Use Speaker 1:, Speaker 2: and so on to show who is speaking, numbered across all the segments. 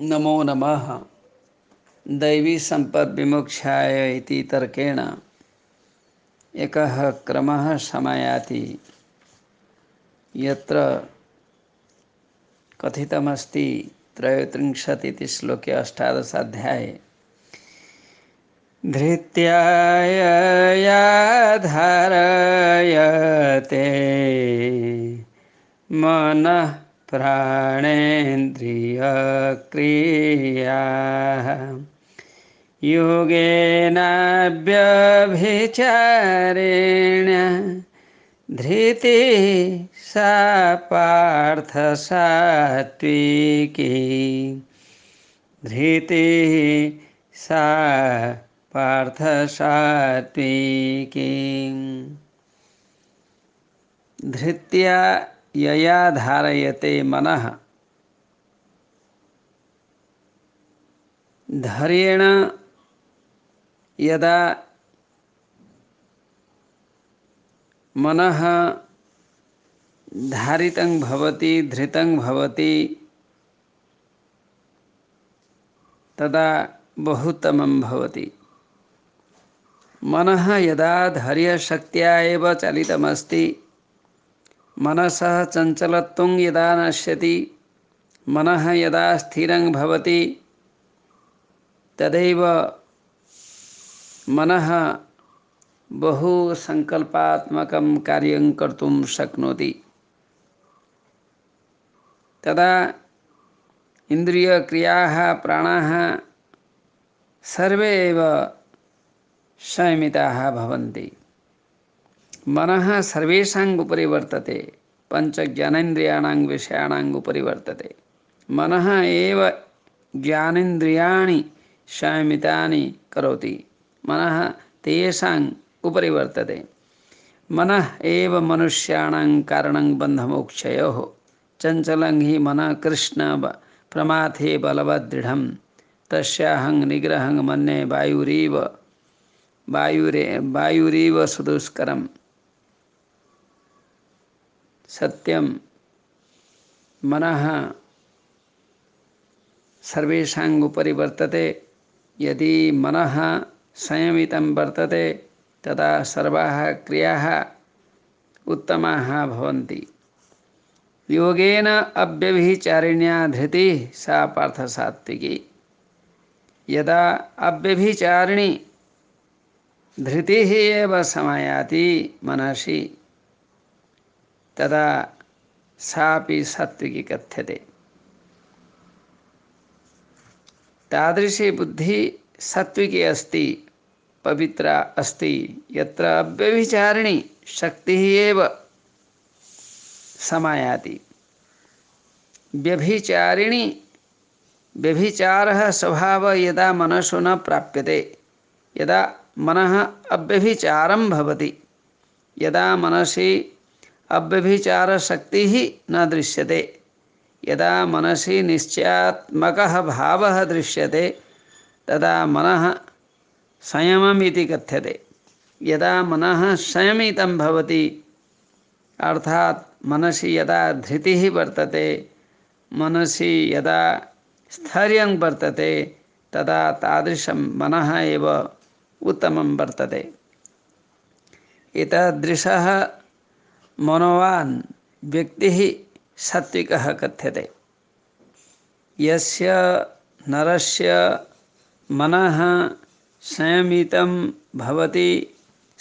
Speaker 1: नमो नमः दैवी दैवीसम्पद्विमुक्षाय इति तर्केण एकः क्रमः समायाति यत्र कथितमस्ति त्रयोत्रिंशतिति श्लोके अष्टादशाध्याये धृत्याय या धारयते मनः प्राणेन्द्रियक्रियाः योगेनाभ्यभिचारेण धृति सा सात्विकी धृति सा सात्विकी धृत्या यया धारयते मन धैर्येण यदा मन धारित भवति धृतं भवति तदा बहुतमं भवति मनः यदा धैर्यशक्त्या एव चालितमस्ति मनस चंचल यदा नश्यति मन यदा स्थिर भवति मन बहु संकल्पात्मक कार्य कर्म शक्नोति तदा इन्द्रियक्रियाः प्राणाः सर्वे एव మనః సర్వేషాంగ్ ఉపరి వర్తతే పంచ జ్ఞానేంద్రియాణాం విషయాణాం ఉపరి వర్తతే మనః ఏవ జ్ఞానేంద్రియాణి శామితాని కరోతి మనః తేషాం ఉపరి వర్తతే మనః ఏవ మనుష్యాణాం కారణం బంధమోక్షయో చంచలం హి మన కృష్ణ ప్రమాథే బలవదృఢం తస్యాహం నిగ్రహం మన్నే వాయురీవ वायुरे वायुरेव सुदुष्करम् सत्यम मन सर्वेषाम् वर्तते यदि मन संयमितं वर्तते तदा सर्वा क्रिया उत्तम योगेन अव्यभिचारिण्या धृति सा पार्थसात्विकी यदा अव्यभिचारिणी धृतिः एव समायाति मनसी तदा सापि सात्विकी कथ्यते तादृशी बुद्धि सात्विकी अस्ति पवित्रा अस्ति यत्र अव्यभिचारिणी शक्तिः एव समायाति व्यभिचारिणी व्यभिचारः स्वभावः यदा मनसु न प्राप्यते यदा मनः अव्यभिचारं भवति यदा मनसि अव्यभिचार शक्ति ही न दृश्यते यदा मनसी निश्चयात्मक भाव दृश्यते तदा मन संयमम् इति कथ्यते यदा मन संयमित भवति अर्थात् मनसि यदा धृति वर्तते मनसी यदा स्थर्य वर्तते तदा तादृशं मन एव उत्तमं वर्तते एतादृशः मनोवान व्यक्ति मनोवान् व्यक्तिः सात्विकः कथ्यते यस्य नरस्य मनः संयमितं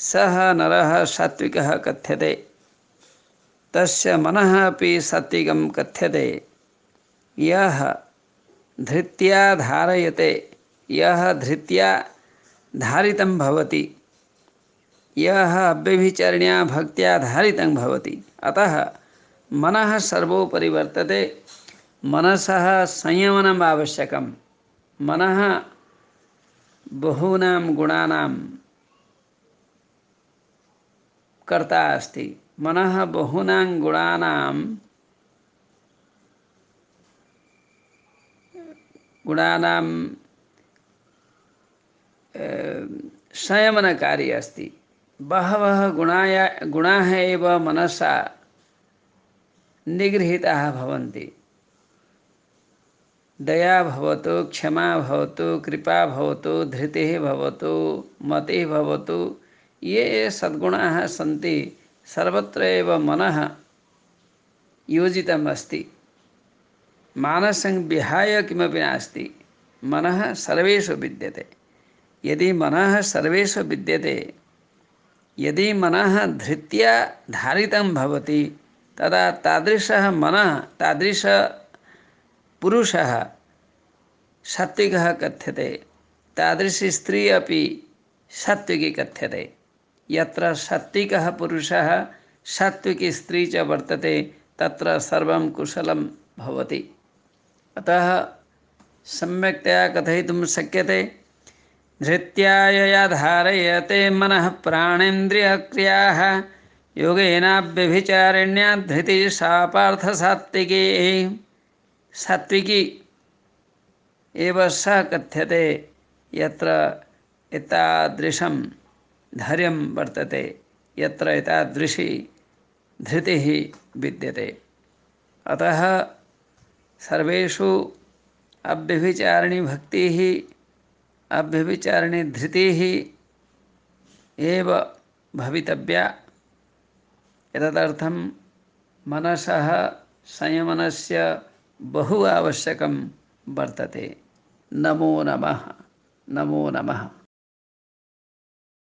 Speaker 1: सह नर सात्विक कथ्य थे तस्य मन अभी सात्विक कथ्य थे यृत्या धारयते यृत्या धारित धारितं भवति यः अव्यभिचरण्या भक्त्याधारितं भवति अतः मन सर्वोपरि वर्तते मनस संयमनम आवश्यक मन बहूना गुणा कर्ता अस्त मन बहूना गुणा गुणा संयमन कार्य अस्ति बहवः गुणाया गुणाः एव मनसा निगृहीताः भवन्ति दया भवतु क्षमा भवतु कृपा भवतु धृतिः भवतु मतिः भवतु ये ये सद्गुणाः सन्ति सर्वत्र एव मनः योजितम् अस्ति मानसं विहाय किमपि नास्ति मनः सर्वेषु विद्यते यदि मनः सर्वेषु विद्यते यदि मन धृत्या धारित भवति तदा तादृशः मनः पुरुषः सात्विकः कथ्यते तादृशी स्त्री अपि सात्विकी कथ्यते यत्र सात्विकः पुरुषः सात्विकी स्त्री च वर्तते तत्र सर्वं कुशलं भवति अतः सम्यक्तया कथयितुं शक्यते धृत्या धारयते मनः प्राणेन्द्रियक्रियाः योगेनाभ्यभिचारिण्या धृति सा पार्थसात्विकी सात्विकी एव स कथ्यते यत्र एतादृशं धैर्यं वर्तते यत्र एतादृशी धृतिः विद्यते अतः सर्वेषु अव्यभिचारिणी भक्तिः अव्यभिचारिणी धृतिः एव भवितव्या एतदर्थं मनसः संयमनस्य बहु आवश्यकं वर्तते नमो नमः नमो नमः